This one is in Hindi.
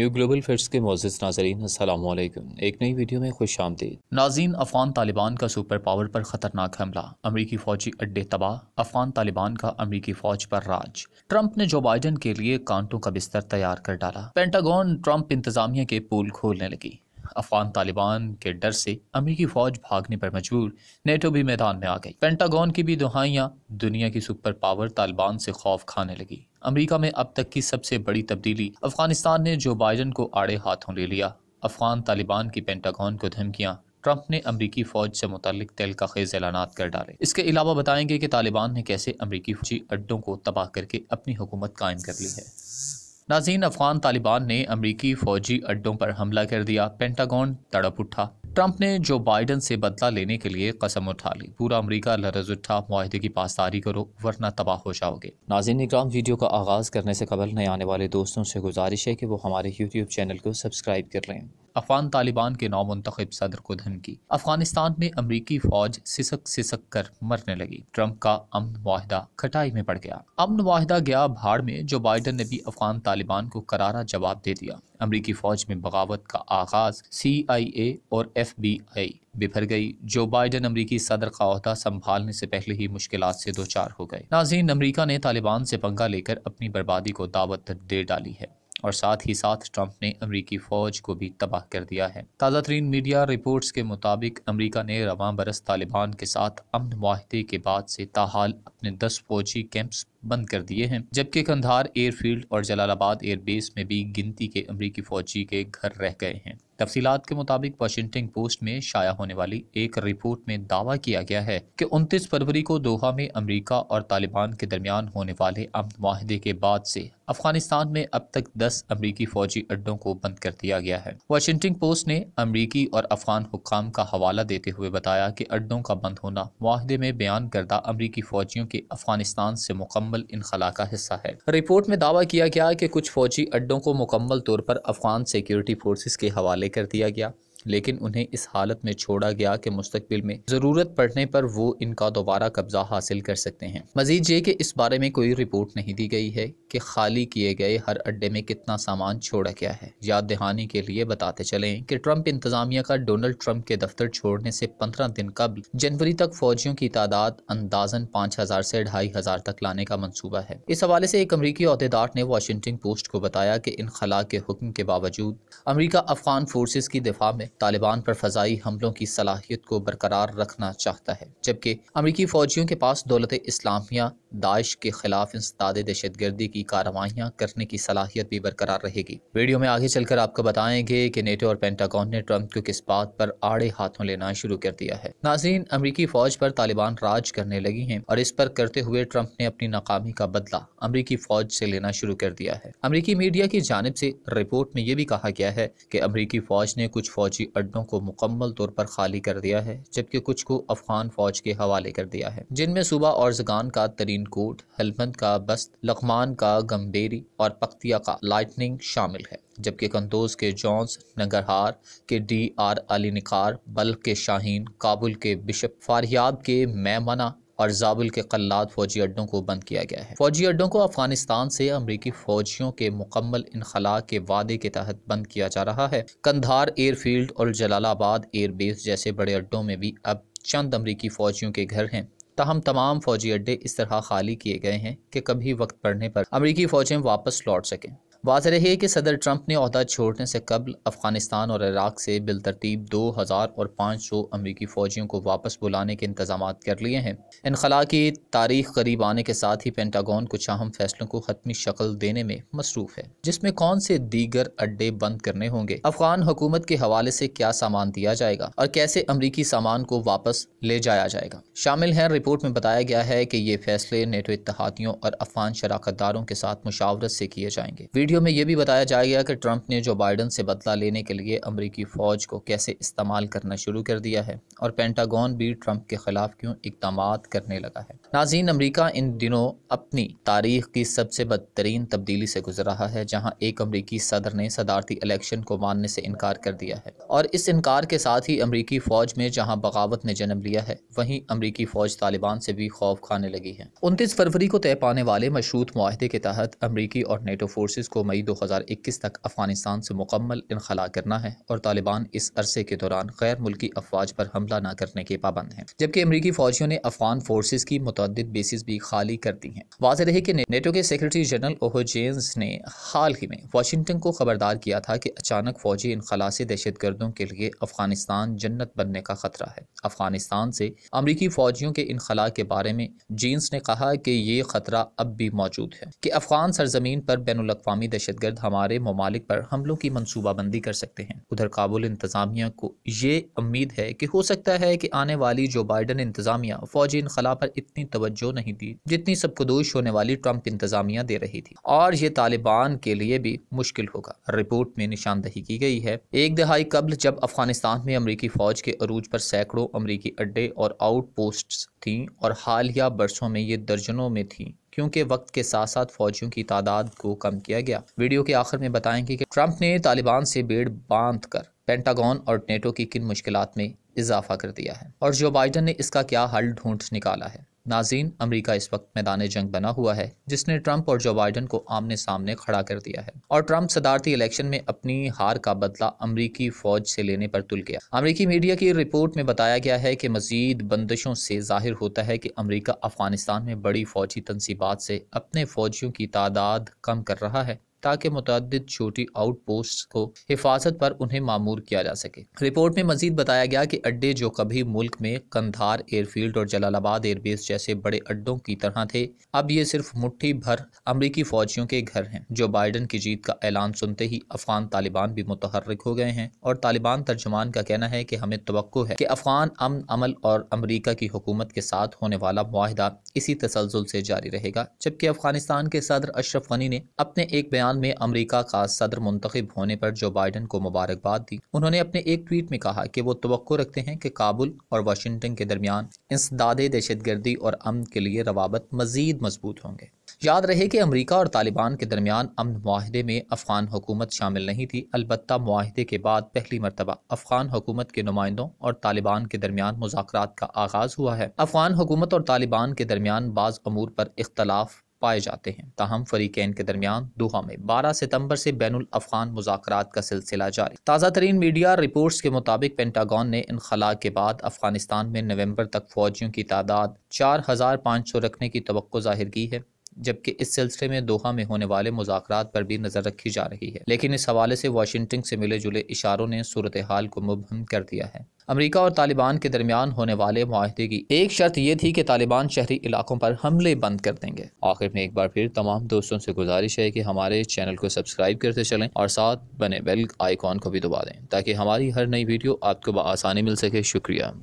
न्यू ग्लोबल फैक्ट्स के मोजिज नाजरीन असलम एक नई वीडियो में खुश आमदी नाजीन अफगान तालिबान का सुपर पावर पर खतरनाक हमला अमरीकी फौजी अड्डे तबाह अफगान तालिबान का अमरीकी फौज पर राज ट्रंप ने जो बाइडन के लिए कांटों का बिस्तर तैयार कर डाला पेंटागन ट्रंप इंतजामिया के पुल खोलने लगी अफगान तालिबान के डर से अमेरिकी फौज भागने पर मजबूर नेटो भी मैदान में आ गई पेंटागन की भी दुहाइयाँ दुनिया की सुपर पावर तालिबान से खौफ खाने लगी अमेरिका में अब तक की सबसे बड़ी तब्दीली अफगानिस्तान ने जो बाइडन को आड़े हाथों ले लिया अफगान तालिबान की पेंटागन को धमकियाँ ट्रंप ने अमरीकी फौज से मुतलिक तेल का खेज ऐलान कर डाले इसके अलावा बताएंगे कि तालिबान ने कैसे अमरीकी फौजी अड्डों को तबाह करके अपनी हुकूमत कायम कर ली है नाजीन अफगान तालिबान ने अमरीकी फौजी अड्डों पर हमला कर दिया पेंटागन तड़प उठा ट्रंप ने जो बाइडन से बदला लेने के लिए कसम उठा ली पूरा अमरीका लरज उठा माहे की पासदारी करो वरना तबाह हो जाओगे नाजिन इक्राम वीडियो का आगाज़ करने से कबल नए आने वाले दोस्तों से गुजारिश है कि वो हमारे यूट्यूब चैनल को सब्सक्राइब कर लें अफगान तालिबान के नामंतखब सदर को धमकी अफगानिस्तान में अमरीकी फौज सिसक सिसक कर मरने लगी ट्रंप का अमन वाहिदा खटाई में पड़ गया अमन वाहिदा गया भाड़ में जो बाइडन ने भी अफगान तालिबान को करारा जवाब दे दिया अमरीकी फौज में बगावत का आगाज सी आई ए और एफ बी आई बिफर गई जो बाइडन अमरीकी सदर का अहदा संभालने से पहले ही मुश्किल से दो चार हो गए नाजीन अमरीका ने तालिबान से पंगा लेकर अपनी बर्बादी को दावत दे डाली है और साथ ही साथ ट्रंप ने अमरीकी फ़ौज को भी तबाह कर दिया है ताज़ा तरीन मीडिया रिपोर्ट्स के मुताबिक अमरीका ने रवान बरस तालिबान के साथ अमन माहदे के बाद से ताहाल अपने दस फौजी कैंप्स बंद कर दिए हैं जबकि कंधार एयरफील्ड और जलालाबाद एयरबेस में भी गिनती के अमरीकी फौजी के घर रह गए हैं तफसीत के मुताबिक वाशिंगटन पोस्ट में शाया होने वाली एक रिपोर्ट में दावा किया गया है कि 29 फरवरी को दोहा में अमेरिका और तालिबान के दरमियान होने वाले अमन माहे के बाद से अफगानिस्तान में अब तक 10 अमरीकी फौजी अड्डों को बंद कर दिया गया है वाशिंगटन पोस्ट ने अमरीकी और अफगान हुकाम का हवाला देते हुए बताया कि अड्डों का बंद होना माहदे में बयान करदा अमरीकी फौजियों के अफगानिस्तान से मुकम्मल मुकम्मल इनखला का हिस्सा है रिपोर्ट में दावा किया गया कि कुछ फौजी अड्डों को मुकम्मल तौर पर अफगान सिक्योरिटी फोर्सेज के हवाले कर दिया गया लेकिन उन्हें इस हालत में छोड़ा गया कि मुस्तबिल में ज़रूरत पड़ने पर वो इनका दोबारा कब्ज़ा हासिल कर सकते हैं मजीद ये कि इस बारे में कोई रिपोर्ट नहीं दी गई है कि खाली किए गए हर अड्डे में कितना सामान छोड़ा गया है याद दहानी के लिए बताते चलें कि ट्रंप इंतजामिया का डोनाल्ड ट्रंप के दफ्तर छोड़ने से पंद्रह दिन कबल जनवरी तक फौजियों की तादाद अंदाजन पाँच हजार से ढाई हजार तक लाने का मनसूबा है इस हवाले से एक अमरीकी अहदेदार ने वाशिंगटन पोस्ट को बताया कि इन खला के हुक्म के बावजूद अमरीका अफगान फोर्सेज की दिफा में तालिबान पर फजाई हमलों की सलाहियत को बरकरार रखना चाहता है जबकि अमरीकी फौजियों के पास दौलत इस्लामिया दाइश के खिलाफ इंसदाद दहशत गर्दी की कार्रवाइयाँ करने की सलाहियत भी बरकरार रहेगी वीडियो में आगे चलकर आपको बताएंगे कि नेटो और पेंटागॉन ने ट्रंप को किस बात पर आड़े हाथों लेना शुरू कर दिया है नाजीन अमरीकी फौज पर तालिबान राज करने लगी है और इस पर करते हुए ट्रंप ने अपनी नाकामी का बदला अमरीकी फौज से लेना शुरू कर दिया है अमरीकी मीडिया की जानब से रिपोर्ट में यह भी कहा गया है की अमरीकी फौज ने कुछ फौजी फौजी अड्डों को मुकम्मल तौर पर खाली कर दिया है जबकि कुछ को अफगान फौज के हवाले कर दिया है जिनमें सूबा और जगान का तरीन कोट हलमंद का बस्त लखमान का गम्बेरी और पख्तिया का लाइटनिंग शामिल है जबकि कंदोज के जॉन्स नगरहार के डी आर अली निकार बल्ख के शाहीन काबुल के बिशप फारियाब के मैमना और जाबुल के कल्लाद फौजी अड्डों को बंद किया गया है फौजी अड्डों को अफगानिस्तान से अमरीकी फौजियों के मुकम्मल इनखला के वादे के तहत बंद किया जा रहा है कंधार एयरफील्ड और जलालाबाद एयरबेस जैसे बड़े अड्डों में भी अब चंद अमरीकी फौजियों के घर हैं ताहम तमाम फौजी अड्डे इस तरह खाली किए गए हैं कि कभी वक्त पड़ने पर अमरीकी फौजें वापस लौट सकें वाज रहे कि सदर ट्रंप ने अहदा छोड़ने से कबल अफगानिस्तान और इराक से बिलतरतीब दो हज़ार और पाँच सौ अमरीकी फ़ौजियों को वापस बुलाने के इंतजाम कर लिए हैं इनखला की तारीख करीब आने के साथ ही पेंटागन कुछ अहम फैसलों को ख़त्मी शक्ल देने में मसरूफ़ है जिसमें कौन से दीगर अड्डे बंद करने होंगे अफगान हुकूमत के हवाले से क्या सामान दिया जाएगा और कैसे अमरीकी सामान को वापस ले जाया जाएगा शामिल है रिपोर्ट में बताया गया है कि ये फैसले नेटो इतिहादियों और अफगान शराकत दारों के साथ मुशावरत से किए जाएंगे वीडियो में यह भी बताया जाएगा कि ट्रंप ने जो बाइडन से बदला लेने के लिए अमरीकी फ़ौज को कैसे इस्तेमाल करना शुरू कर दिया है और पेंटागन भी ट्रंप के ख़िलाफ़ क्यों इकदाम करने लगा है नाजीन अमरीका इन दिनों अपनी तारीख की सबसे बदतरीन तब्दीली से गुजर रहा है जहाँ एक अमरीकी सदर ने सदारती इलेक्शन को मानने से इनकार कर दिया है और इस इनकार के साथ ही अमरीकी फ़ौज में जहाँ बगावत ने जन्म लिया है वहीं अमरीकी फ़ौज तालिबान से भी खौफ खाने लगी है उनतीस फरवरी को तय पाने वाले मशरूत माहदे के तहत अमरीकी और नेटो फोर्सेज को को मई 2021 तक अफगानिस्तान से मुकम्मल इनखला करना है और तालिबान इस अरसे के दौरान गैर मुल्की अफवाज पर हमला न करने के पाबंद हैं जबकि अमरीकी फौजियों ने अफगान फोर्सेज की मुतद बेसिस भी खाली कर दी हैं वाज रहे कि नेटो के सेक्रेटरी जनरल ओहोजेंस ने हाल ही में वाशिंगटन को खबरदार किया था कि अचानक फौजी इनखला से दहशत गर्दों के लिए अफगानिस्तान जन्नत बनने का खतरा है अफगानिस्तान से अमरीकी फौजियों के इनखला के बारे में जीन्स ने कहा कि ये खतरा अब भी मौजूद है कि अफगान सरजमीन पर बैन अवी दहशतगर्द हमारे ममालिक पर हमलों की मनसूबाबंदी कर सकते हैं उधर काबुल इंतजामिया को ये उम्मीद है कि हो सकता है कि आने वाली जो बाइडन इंतजामिया फौजी इनखला पर इतनी तवज्जो नहीं दी जितनी दोष होने वाली ट्रंप इंतजामिया दे रही थी और ये तालिबान के लिए भी मुश्किल होगा रिपोर्ट में निशानदही की गई है एक दहाई कबल जब अफगानिस्तान में अमरीकी फौज के अरूज पर सैकड़ों अमरीकी अड्डे और आउट पोस्ट थी और हालिया बरसों में ये दर्जनों में थी क्योंकि वक्त के साथ साथ फौजियों की तादाद को कम किया गया वीडियो के आखिर में बताएंगे कि ट्रंप ने तालिबान से बेड़ बांध कर पेंटागन और नेटो की किन मुश्किल में इजाफा कर दिया है और जो बाइडन ने इसका क्या हल ढूंढ निकाला है नाजीन अमेरिका इस वक्त मैदान जंग बना हुआ है जिसने ट्रंप और जो बाइडन को आमने सामने खड़ा कर दिया है और ट्रंप सदारती इलेक्शन में अपनी हार का बदला अमरीकी फौज से लेने पर तुल गया अमरीकी मीडिया की रिपोर्ट में बताया गया है कि मजीद बंदिशों से जाहिर होता है कि अमरीका अफगानिस्तान में बड़ी फौजी तनसीबात से अपने फौजियों की तादाद कम कर रहा है ताकि मुतद छोटी आउटपोस्ट को हिफाजत पर उन्हें मामूर किया जा सके रिपोर्ट में मजीद बताया गया कि अड्डे जो कभी मुल्क में कंधार एयरफील्ड और जलालाबाद एयरबेस जैसे बड़े अड्डों की तरह थे अब ये सिर्फ मुठ्ठी भर अमरीकी फौजियों के घर हैं जो बाइडन की जीत का ऐलान सुनते ही अफगान तालिबान भी मुतहरक हो गए हैं और तालिबान तर्जमान का कहना है कि हमें तो है कि अफगान अमन अमल और अमरीका की हुकूमत के साथ होने वाला माहिदा इसी तसलसल से जारी रहेगा जबकि अफगानिस्तान के सदर अशरफ गनी ने अपने एक बयान बयान में अमरीका का सदर मुंतखब होने पर जो बाइडन को मुबारकबाद दी उन्होंने अपने एक ट्वीट में कहा कि वो तो रखते हैं कि काबुल और वाशिंगटन के दरमियान इंसदाद दहशत गर्दी और अमन के लिए रवाबत मजीद मजबूत होंगे याद रहे कि अमरीका और तालिबान के दरमियान अमन माहदे में अफगान हुकूमत शामिल नहीं थी अलबत् माहदे के बाद पहली मरतबा अफगान हुकूमत के नुमाइंदों और तालिबान के दरमियान मुजाक का आगाज हुआ है अफगान हुकूमत और तालिबान के दरमियान बाज अमूर पर इख्तलाफ पाए जाते हैं ताहम फरीकैन के दरमियान दोहा में बारह सितम्बर से बैन अफगान मुजात का सिलसिला जारी ताज़ा तरीन मीडिया रिपोर्ट्स के मुताबिक पेंटागॉन ने इनखला के बाद अफगानिस्तान में नवंबर तक फौजियों की तादाद चार हजार पाँच सौ रखने की तो जाहिर की है जबकि इस सिलसिले में दोहा में होने वाले मुजाकर पर भी नजर रखी जा रही है लेकिन इस हवाले से वाशिंगटन से मिले जुले इशारों ने सूरत हाल को मुबहम कर दिया है अमरीका और तालिबान के दरमियान होने वाले माहदे की एक शर्त यह थी कि तालिबान शहरी इलाकों पर हमले बंद कर देंगे आखिर में एक बार फिर तमाम दोस्तों से गुजारिश है कि हमारे चैनल को सब्सक्राइब करते चलें और साथ बने बेल आइकॉन को भी दबा दें ताकि हमारी हर नई वीडियो आपको आसानी मिल सके शुक्रिया